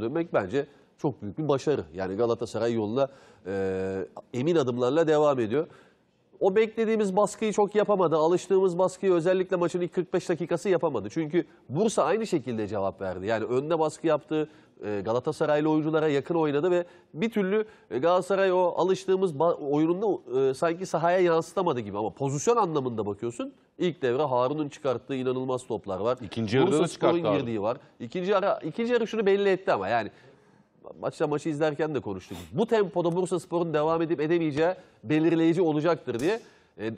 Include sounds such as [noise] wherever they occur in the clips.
Avrupa'da dönmek bence çok büyük bir başarı. Yani Galatasaray yoluna e, emin adımlarla devam ediyor. O beklediğimiz baskıyı çok yapamadı. Alıştığımız baskıyı özellikle maçın ilk 45 dakikası yapamadı. Çünkü Bursa aynı şekilde cevap verdi. Yani önde baskı yaptı, e, Galatasaraylı oyunculara yakın oynadı ve bir türlü e, Galatasaray o alıştığımız oyununda e, sanki sahaya yansıtamadı gibi ama pozisyon anlamında bakıyorsun. İlk devre Harun'un çıkarttığı inanılmaz toplar var. İkinci yarıda çıkarttı girdiği var. İkinci yarı, ikinci yarı şunu belli etti ama yani maçta maçı izlerken de konuştuk. Bu tempoda Bursa Spor'un devam edip edemeyeceği belirleyici olacaktır diye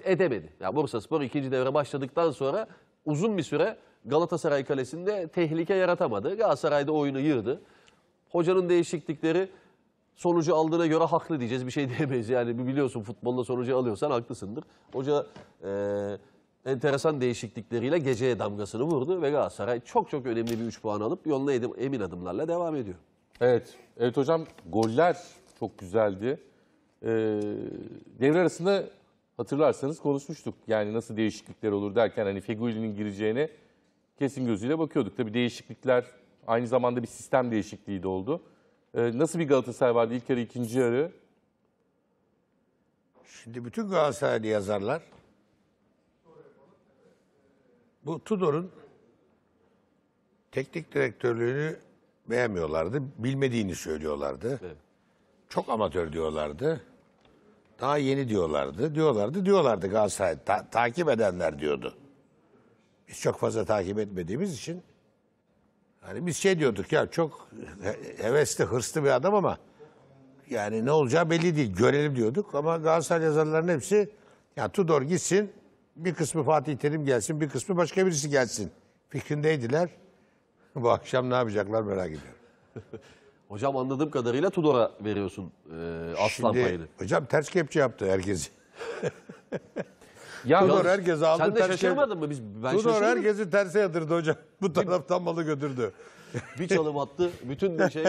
edemedi. Ya yani Bursa Spor ikinci devre başladıktan sonra uzun bir süre Galatasaray kalesinde tehlike yaratamadı. Galatasaray'da oyunu yırdı. Hocanın değişiklikleri sonucu aldığına göre haklı diyeceğiz. Bir şey [laughs] diyemeyiz. Yani biliyorsun futbolda sonucu alıyorsan haklısındır. Hoca e, enteresan değişiklikleriyle geceye damgasını vurdu ve Galatasaray çok çok önemli bir 3 puan alıp yoluna emin adımlarla devam ediyor. Evet. Evet hocam goller çok güzeldi. Ee, devre arasında hatırlarsanız konuşmuştuk. Yani nasıl değişiklikler olur derken hani Fegüli'nin gireceğine kesin gözüyle bakıyorduk. Tabii değişiklikler aynı zamanda bir sistem değişikliği de oldu. Ee, nasıl bir Galatasaray vardı ilk yarı, ikinci yarı? Şimdi bütün Galatasaraylı yazarlar bu Tudor'un teknik direktörlüğünü beğenmiyorlardı. Bilmediğini söylüyorlardı. Evet. Çok amatör diyorlardı. Daha yeni diyorlardı. Diyorlardı, diyorlardı Galatasaray. Ta- takip edenler diyordu. Biz çok fazla takip etmediğimiz için hani biz şey diyorduk ya çok hevesli, hırslı bir adam ama yani ne olacağı belli değil. Görelim diyorduk ama Galatasaray yazarlarının hepsi ya Tudor gitsin, bir kısmı Fatih Terim gelsin, bir kısmı başka birisi gelsin fikrindeydiler. [laughs] Bu akşam ne yapacaklar merak ediyorum. [laughs] Hocam anladığım kadarıyla Tudor'a veriyorsun e, aslan Şimdi, payını. Hocam ters kepçe yaptı herkesi. [laughs] Ya Tudor herkesi aldı. Sen de şaşırmadın mı? Biz, ben Tudor herkesi terse yatırdı hocam. Bu taraftan malı götürdü. [laughs] bir çalım attı. Bütün bir şey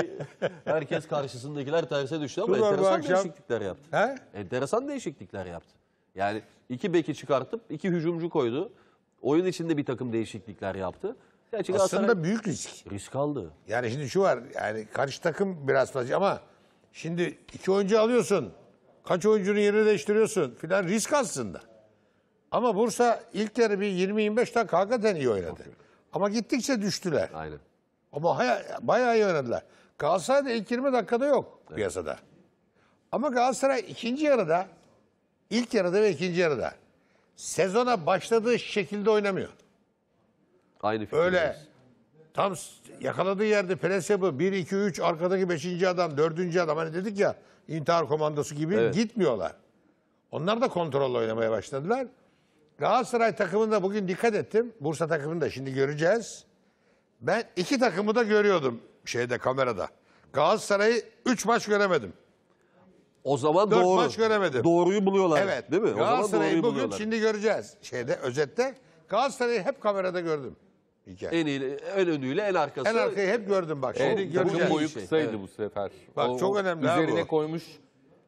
herkes karşısındakiler terse düştü ama Tudor enteresan akşam... değişiklikler yaptı. He? Enteresan değişiklikler yaptı. Yani iki beki çıkartıp iki hücumcu koydu. Oyun içinde bir takım değişiklikler yaptı. Gerçi Galatasaray- Aslında büyük risk. risk aldı. Yani şimdi şu var yani karşı takım biraz fazla ama şimdi iki oyuncu alıyorsun. Kaç oyuncunun yerini değiştiriyorsun filan risk aslında. Ama Bursa ilk yarı bir 20-25 dakika hakikaten iyi oynadı. Ama gittikçe düştüler. Aynen. Ama haya- bayağı iyi oynadılar. Galatasaray'da ilk 20 dakikada yok piyasada. Ama Galatasaray ikinci yarıda, ilk yarıda ve ikinci yarıda sezona başladığı şekilde oynamıyor. Aynı fikir. Öyle tam yakaladığı yerde pres yapı 1 2 3 arkadaki 5. adam, 4. adam hani dedik ya intihar komandosu gibi evet. gitmiyorlar. Onlar da kontrol oynamaya başladılar. Galatasaray takımında bugün dikkat ettim. Bursa takımında şimdi göreceğiz. Ben iki takımı da görüyordum şeyde kamerada. Galatasaray'ı 3 maç göremedim. O zaman Dört doğru. maç göremedim. Doğruyu buluyorlar. Evet. Değil mi? Galatasaray'ı bugün buluyorlar. şimdi göreceğiz. Şeyde özette Galatasaray'ı hep kamerada gördüm. İlker. En, iyi, en önüyle en arkası. En arkayı hep gördüm bak. Şimdi En göreceğiz. takım boyu şey. kısaydı bu sefer. Bak çok önemli Üzerine bu. koymuş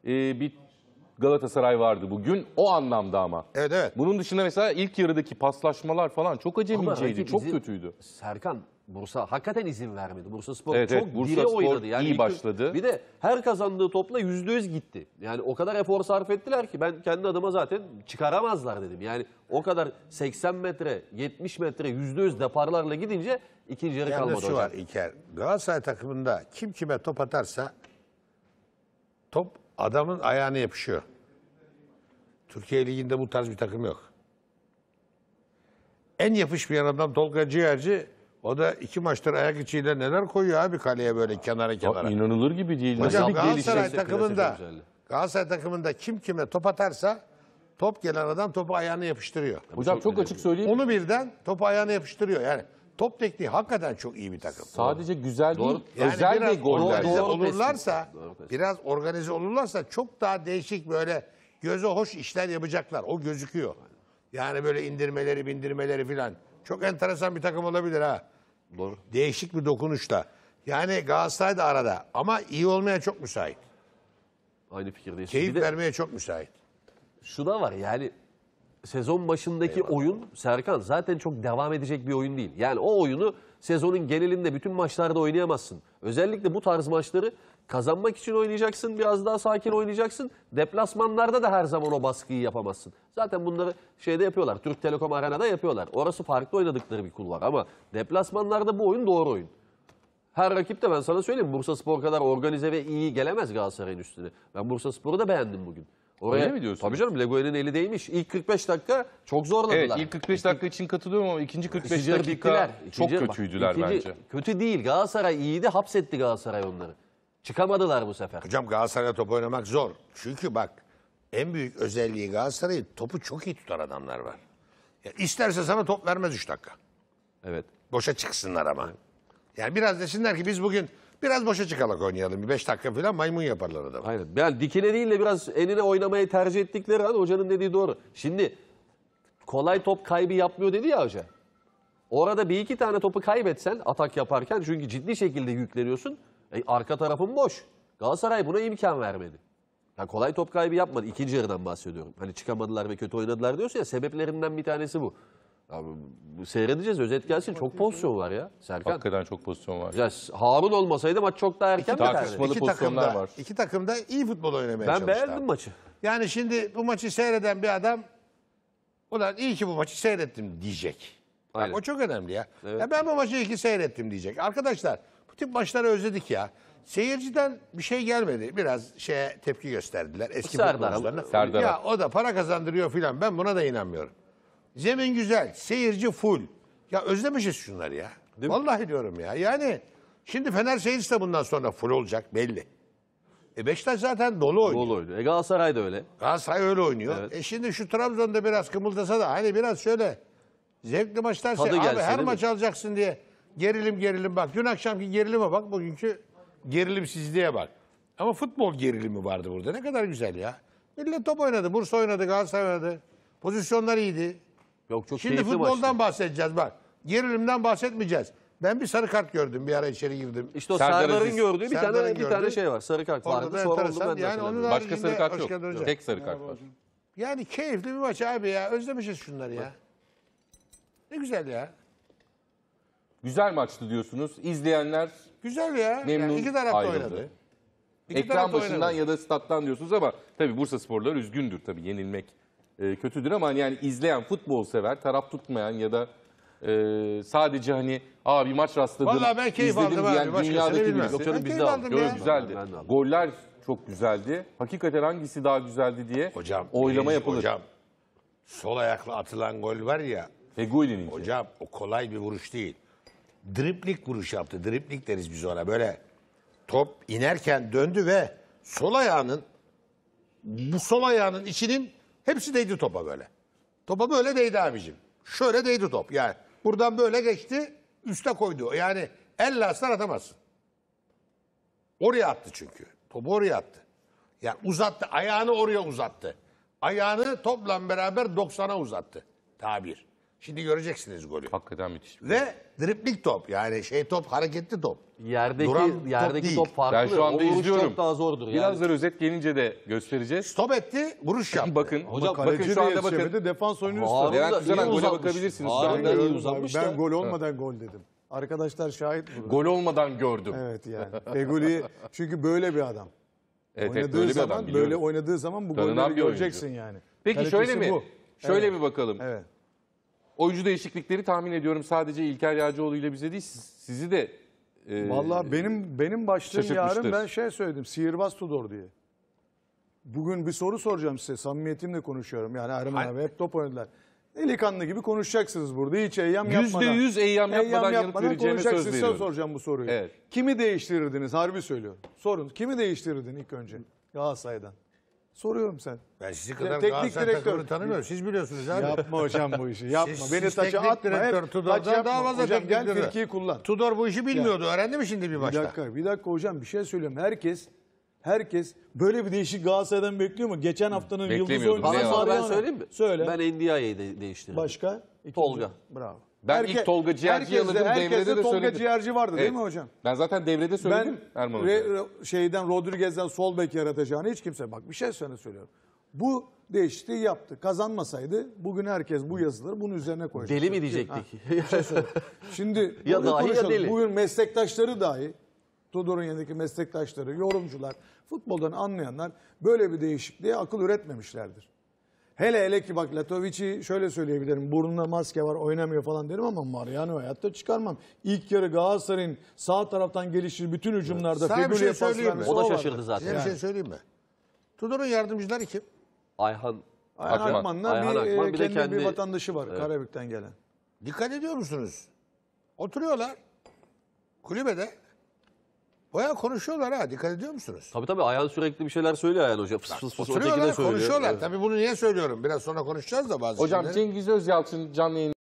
e, bir Galatasaray vardı bugün o anlamda ama. Evet evet. Bunun dışında mesela ilk yarıdaki paslaşmalar falan çok Ama acemiceydi, çok bizi- kötüydü. Serkan Bursa hakikaten izin vermedi. Bursa Spor evet, çok evet, Bursa oynadı. Yani iyi başladı. Bir de her kazandığı topla yüzde yüz gitti. Yani o kadar efor sarf ettiler ki ben kendi adıma zaten çıkaramazlar dedim. Yani o kadar 80 metre, 70 metre yüzde yüz deparlarla gidince ikinci yarı yani kalmadı şu hocam. var İlker. Galatasaray takımında kim kime top atarsa top adamın ayağına yapışıyor. Türkiye Ligi'nde bu tarz bir takım yok. En yapışmayan adam Tolga Ciğerci o da iki maçtır ayak içiyle neler koyuyor abi kaleye böyle kenara kenara. inanılır gibi değil. Hocam Galatasaray takımında Galatasaray takımında kim kime top atarsa top gelen adam topu ayağına yapıştırıyor. Hocam çok açık söyleyeyim. Onu birden topu ayağına yapıştırıyor. Yani top tekniği hakikaten çok iyi bir takım. Sadece güzel değil, Doğru. yani özel de biraz organize olurlarsa, biraz organize olurlarsa çok daha değişik böyle göze hoş işler yapacaklar. O gözüküyor. Yani böyle indirmeleri, bindirmeleri filan. Çok enteresan bir takım olabilir ha. Doğru. Değişik bir dokunuşla. Yani Galatasaray da arada ama iyi olmaya çok müsait. Aynı fikirdeyiz. Keyif de vermeye çok müsait. şu da var yani sezon başındaki oyun Serkan zaten çok devam edecek bir oyun değil. Yani o oyunu sezonun genelinde bütün maçlarda oynayamazsın. Özellikle bu tarz maçları kazanmak için oynayacaksın, biraz daha sakin oynayacaksın. Deplasmanlarda da her zaman o baskıyı yapamazsın. Zaten bunları şeyde yapıyorlar, Türk Telekom Arena'da yapıyorlar. Orası farklı oynadıkları bir kulvar ama deplasmanlarda bu oyun doğru oyun. Her rakip de ben sana söyleyeyim Bursa Spor kadar organize ve iyi gelemez Galatasaray'ın üstüne. Ben Bursa Spor'u da beğendim bugün. Oraya, Öyle mi diyorsun? Tabii canım Lego'nun eli değmiş. İlk 45 dakika çok zorladılar. Evet ilk 45 dakika için katılıyorum ama ikinci 45 dakika bittiler. çok ikinci, kötüydüler ikinci, bence. Kötü değil Galatasaray iyiydi hapsetti Galatasaray onları. Çıkamadılar bu sefer. Hocam Galatasaray'la top oynamak zor. Çünkü bak en büyük özelliği Galatasaray'ın topu çok iyi tutar adamlar var. Ya isterse sana top vermez 3 dakika. Evet. Boşa çıksınlar ama. Yani biraz desinler ki biz bugün Biraz boşa çıkarak oynayalım. 5 dakika falan maymun yaparlar adam. Aynen. Yani dikine değil de biraz enine oynamayı tercih ettikleri an hocanın dediği doğru. Şimdi kolay top kaybı yapmıyor dedi ya hoca. Orada bir iki tane topu kaybetsen atak yaparken çünkü ciddi şekilde yükleniyorsun. E, arka tarafın boş. Galatasaray buna imkan vermedi. Yani kolay top kaybı yapmadı. İkinci yarıdan bahsediyorum. Hani çıkamadılar ve kötü oynadılar diyorsun ya sebeplerinden bir tanesi bu. Abi, seyredeceğiz. Özet gelsin. Çok pozisyon var ya. Serkan. Hakikaten çok pozisyon var. Ya, Harun olmasaydı maç çok daha erken biterdi. Tartışmalı İki pozisyonlar takımda, var. İki takımda iyi futbol oynamaya Ben çalıştı. beğendim maçı. Yani şimdi bu maçı seyreden bir adam ulan iyi ki bu maçı seyrettim diyecek. Bak, o çok önemli ya. Evet. ya. Ben bu maçı iyi ki seyrettim diyecek. Arkadaşlar bu tip maçları özledik ya. Seyirciden bir şey gelmedi. Biraz şeye tepki gösterdiler eski Serdar. futbolcularına. Serdar. Ya o da para kazandırıyor filan. Ben buna da inanmıyorum. Zemin güzel, seyirci full. Ya özlemişiz şunları ya. Değil Vallahi mi? diyorum ya. Yani şimdi Fener seyircisi de bundan sonra full olacak belli. E Beşiktaş zaten dolu oynuyor. Dolu oynuyor. E Galatasaray da öyle. Galatasaray öyle oynuyor. Evet. E şimdi şu Trabzon'da biraz kımıldasa da hani biraz şöyle zevkli maçlar Tadı abi her maç alacaksın diye gerilim gerilim bak. Dün akşamki gerilime bak bugünkü gerilimsizliğe bak. Ama futbol gerilimi vardı burada. Ne kadar güzel ya. Millet top oynadı. Bursa oynadı. Galatasaray oynadı. Pozisyonlar iyiydi. Yok çok Şimdi keyifli futboldan maçtı. bahsedeceğiz bak. Gerilimden bahsetmeyeceğiz. Ben bir sarı kart gördüm bir ara içeri girdim. İşte o Serdar'ın gördüğü bir Serdar'ın tane bir tane şey var. Sarı kart Orada vardı. Sonra oldu ben Yani onun Başka sarı kart yok. Özkan Tek sarı kart var. Yani keyifli bir maç abi ya. Özlemişiz şunları ya. Ne güzel ya. Güzel maçtı diyorsunuz. İzleyenler Güzel ya. memnun yani iki taraf ayrıldı. oynadı. İki Ekran da başından oynadı. ya da stat'tan diyorsunuz ama tabii Bursa sporları üzgündür tabii yenilmek e, kötüdür ama hani yani izleyen, futbol sever, taraf tutmayan ya da e, sadece hani bir maç rastladım, Vallahi ben keyif aldım abi, diyen başkasını dünyadaki bilmez. birisi. Yok canım biz de aldık. güzeldi. Ben de Goller çok güzeldi. Hakikaten hangisi daha güzeldi diye Hocam. oylama Deniz, yapılır. Hocam. Sol ayakla atılan gol var ya. Fegüli'ninki. Hocam o kolay bir vuruş değil. Driplik vuruş yaptı. Driplik deriz biz ona. Böyle top inerken döndü ve sol ayağının bu sol ayağının içinin Hepsi değdi topa böyle. Topa böyle değdi abicim. Şöyle değdi top. Yani buradan böyle geçti. Üste koydu. Yani elle aslan atamazsın. Oraya attı çünkü. Topu oraya attı. Yani uzattı. Ayağını oraya uzattı. Ayağını topla beraber 90'a uzattı. Tabir. Şimdi göreceksiniz golü. Hakikaten müthiş. Ve dripling top yani şey top hareketli top. Yerdeki Duran top yerdeki değil. top, farklı. Ben şu anda o izliyorum. çok daha zordur Biraz yani. da özet gelince de göstereceğiz. Stop etti, vuruş yaptı. bakın, Hocam, bakın şu anda bakın. defans oyunu üstü. Levent Güzelen gole bakabilirsiniz. Harbiden iyi uzanmış da. Ben gol olmadan gol dedim. Arkadaşlar şahit burada. Gol olmadan gördüm. Evet yani. [laughs] Egoli çünkü böyle bir adam. Evet, oynadığı evet, böyle zaman, bir adam Böyle oynadığı zaman bu Tanınan golleri göreceksin yani. Peki şöyle mi? Şöyle evet. bir bakalım. Evet. Oyuncu değişiklikleri tahmin ediyorum sadece İlker Yağcıoğlu ile bize değil sizi de e, Vallahi benim benim başlığım yarın ben şey söyledim. Sihirbaz Tudor diye. Bugün bir soru soracağım size. Samimiyetimle konuşuyorum. Yani Erman abi hep top oynadılar. Delikanlı gibi konuşacaksınız burada. Hiç eyyam yapmadan. %100 eyyam yapmadan, eyyam yapmadan yanıt vereceğime söz veriyorum. soracağım bu soruyu. Evet. Kimi değiştirirdiniz? Harbi söylüyorum. Sorun. Kimi değiştirirdin ilk önce Galatasaray'dan? Soruyorum sen. Ben sizi kadar teknik direktörü tanımıyorum. Siz biliyorsunuz abi. Yapma hocam bu işi. Yapma. Siz, Beni siz taşa teknik atma. Direktör, hep Tudor'dan daha fazla hocam, teknik gel direktör. kullan. Tudor bu işi bilmiyordu. Öğrendi mi şimdi bir başta? Bir dakika, bir dakika hocam bir şey söyleyeyim. Herkes Herkes böyle bir değişik Galatasaray'dan bekliyor mu? Geçen haftanın yıldız Beklemiyordum. oyuncusu Bana sonra ben söyleyeyim mi? Söyle. Ben NDI'yi de değiştirdim. Başka? İkinci. Tolga. Bravo. Ben Herke, ilk Tolga Ciğerci'yi alırdım devrede de söyledim. Tolga Ciğerci vardı evet. değil mi hocam? Ben zaten devrede söyledim ben, Erman Hoca. Re, şeyden Rodriguez'den sol bek yaratacağını hiç kimse bak bir şey sana söylüyorum. Bu değişti yaptı. Kazanmasaydı bugün herkes bu yazıları bunun üzerine koyacak. Deli mi diyecektik? Şey Şimdi [laughs] ya dahi ya deli. Bugün meslektaşları dahi Tudor'un yanındaki meslektaşları, yorumcular, futboldan anlayanlar böyle bir değişikliğe akıl üretmemişlerdir. Hele hele ki bak Latovic'i şöyle söyleyebilirim. Burnunda maske var oynamıyor falan derim ama Mariano hayatta çıkarmam. İlk yarı Galatasaray'ın sağ taraftan gelişir bütün hücumlarda Sen bir şey söyleyeyim mi? O da şaşırdı zaten. Size bir şey söyleyeyim mi? Tudor'un yardımcıları kim? Ayhan Ayhan Akman. Akman'la Ayhan bir, Akman, e, bir de kendi, bir vatandaşı var Karabük'ten gelen. Dikkat ediyor musunuz? Oturuyorlar kulübede. Baya konuşuyorlar ha dikkat ediyor musunuz? Tabii tabii Ayhan sürekli bir şeyler söylüyor Ayhan Hoca. Fıs fıs fıs ötekine Konuşuyorlar. Evet. Tabii bunu niye söylüyorum? Biraz sonra konuşacağız da bazı Hocam şeyleri. Cengiz Özyalçın canlı yayın